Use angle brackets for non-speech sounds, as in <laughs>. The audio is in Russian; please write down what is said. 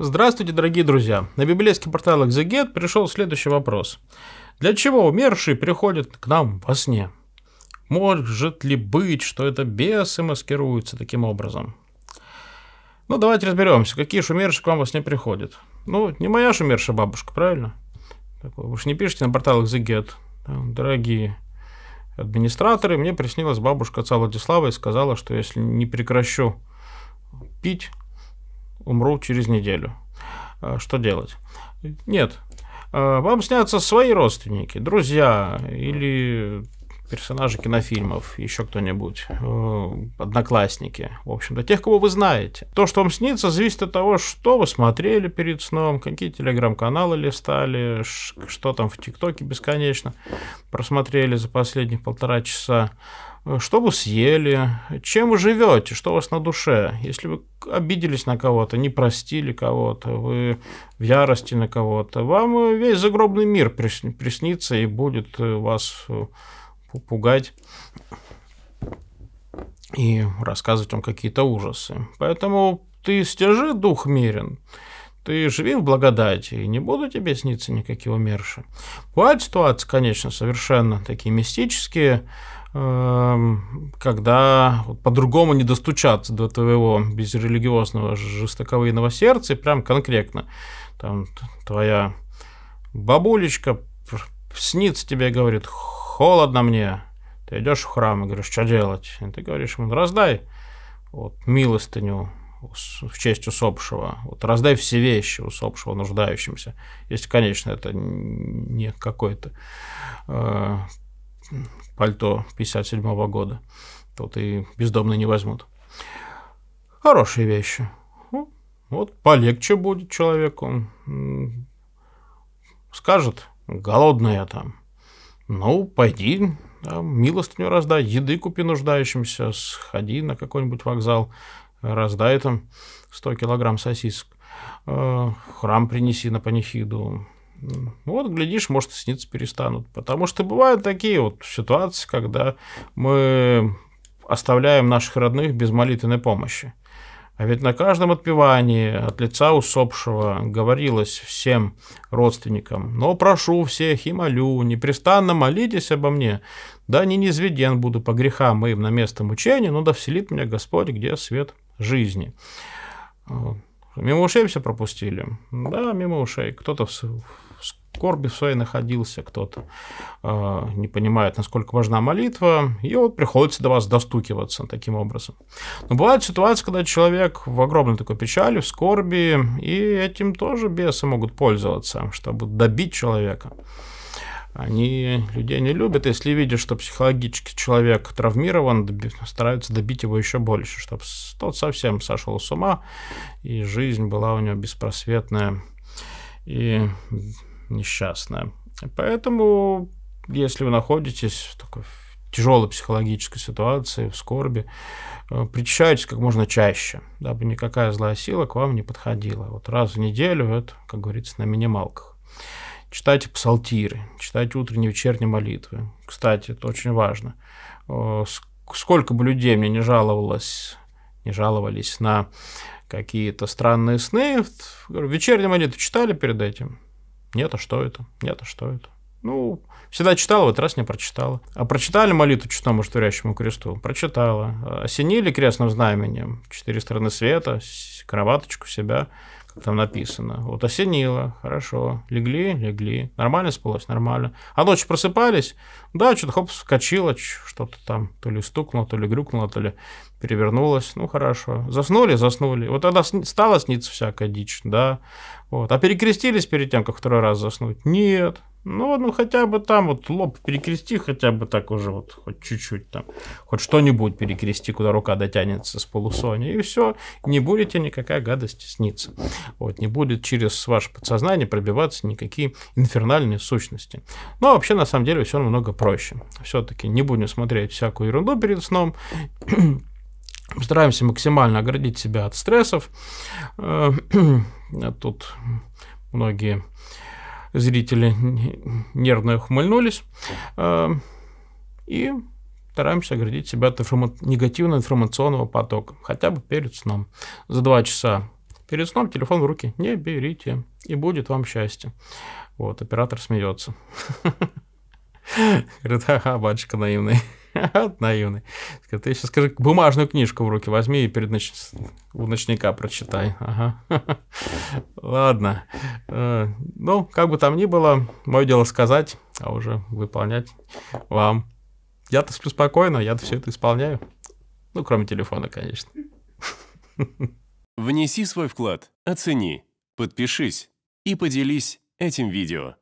Здравствуйте, дорогие друзья! На библейский портал Exeget пришел следующий вопрос. Для чего умершие приходят к нам во сне? Может ли быть, что это бесы маскируются таким образом? Ну, давайте разберемся, какие же умершие к вам во сне приходят. Ну, не моя же умершая бабушка, правильно? Вы же не пишите на портал Exeget. Дорогие администраторы, мне приснилась бабушка отца Владислава и сказала, что если не прекращу пить, умру через неделю. Э, что делать? Нет. Э, вам снятся свои родственники, друзья или персонажи кинофильмов, еще кто-нибудь, э, одноклассники, в общем-то, тех, кого вы знаете. То, что вам снится, зависит от того, что вы смотрели перед сном, какие телеграм-каналы листали, что там в ТикТоке бесконечно просмотрели за последние полтора часа, э, что вы съели, чем вы живете, что у вас на душе. Если вы обиделись на кого-то, не простили кого-то, вы в ярости на кого-то, вам э, весь загробный мир приснится и будет вас пугать и рассказывать вам какие-то ужасы. Поэтому ты стяжи дух мирен, ты живи в благодати, и не буду тебе сниться никакие умершие. Бывают ситуации, конечно, совершенно такие мистические, эм, когда по-другому не достучаться до твоего безрелигиозного жестоковыйного сердца, прям конкретно там твоя бабулечка снится тебе, говорит, холодно мне. Ты идешь в храм и говоришь, что делать? И ты говоришь ему, «Ну, раздай вот, милостыню в честь усопшего, вот, раздай все вещи усопшего, нуждающимся. Если, конечно, это не какое-то э, пальто 57 -го года, то ты бездомные не возьмут. Хорошие вещи. Ну, вот полегче будет человеку. Скажет, голодная там. Ну, пойди, да, милостыню раздай, еды купи нуждающимся, сходи на какой-нибудь вокзал, раздай там 100 килограмм сосисок, э, храм принеси на панихиду. Ну, вот, глядишь, может, сниться перестанут. Потому что бывают такие вот ситуации, когда мы оставляем наших родных без молитвенной помощи. А ведь на каждом отпевании от лица усопшего говорилось всем родственникам, «Но прошу всех и молю, непрестанно молитесь обо мне, да не низведен буду по грехам моим на место мучения, но да вселит меня Господь, где свет жизни». Э, мимо ушей все пропустили? Да, мимо ушей. Кто-то в скорби в своей находился, кто-то э, не понимает, насколько важна молитва, и вот приходится до вас достукиваться таким образом. Но бывают ситуации, когда человек в огромной такой печали, в скорби, и этим тоже бесы могут пользоваться, чтобы добить человека. Они людей не любят, если видят, что психологически человек травмирован, доби- стараются добить его еще больше, чтобы тот совсем сошел с ума, и жизнь была у него беспросветная и несчастная. Поэтому, если вы находитесь в такой тяжелой психологической ситуации, в скорби, э, причащайтесь как можно чаще, дабы никакая злая сила к вам не подходила. Вот раз в неделю это, как говорится, на минималках. Читайте псалтиры, читайте утренние и вечерние молитвы. Кстати, это очень важно. Э, сколько бы людей мне не жаловалось, не жаловались на какие-то странные сны, вечерние молитвы читали перед этим, нет, а что это? Нет, а что это? Ну, всегда читала, вот раз не прочитала. А прочитали молитву честному штурящему кресту? Прочитала. Осенили крестным знаменем, четыре стороны света, кроваточку себя там написано. Вот осенило, хорошо. Легли, легли. Нормально спалось? Нормально. А ночью просыпались? Да, что-то хоп, вскочило, что-то там то ли стукнуло, то ли грюкнуло, то ли перевернулось. Ну, хорошо. Заснули? Заснули. Вот тогда стала сниться всякая дичь, да. Вот. А перекрестились перед тем, как второй раз заснуть? Нет. Ну, ну хотя бы там вот лоб перекрести, хотя бы так уже вот хоть чуть-чуть там, хоть что-нибудь перекрести, куда рука дотянется с полусони, и все, не будете никакая гадость сниться. Вот, не будет через ваше подсознание пробиваться никакие инфернальные сущности. Но ну, а вообще, на самом деле, все намного проще. Все-таки не будем смотреть всякую ерунду перед сном, <clears throat> Стараемся максимально оградить себя от стрессов. Э, <clears throat> а тут многие зрители нервно ухмыльнулись. Э, и стараемся оградить себя от информа- негативного информационного потока, хотя бы перед сном. За два часа перед сном телефон в руки не берите, и будет вам счастье. Вот, оператор смеется. <laughs> Говорит, ага, батюшка наивный. Вот наивный. Ты сейчас скажи, бумажную книжку в руки возьми и перед ноч... у ночника прочитай. Ага. <laughs> Ладно. Э, ну, как бы там ни было, мое дело сказать, а уже выполнять вам. Я-то сплю спокойно, я-то все это исполняю. Ну, кроме телефона, конечно. Внеси свой вклад, оцени, подпишись и поделись этим видео.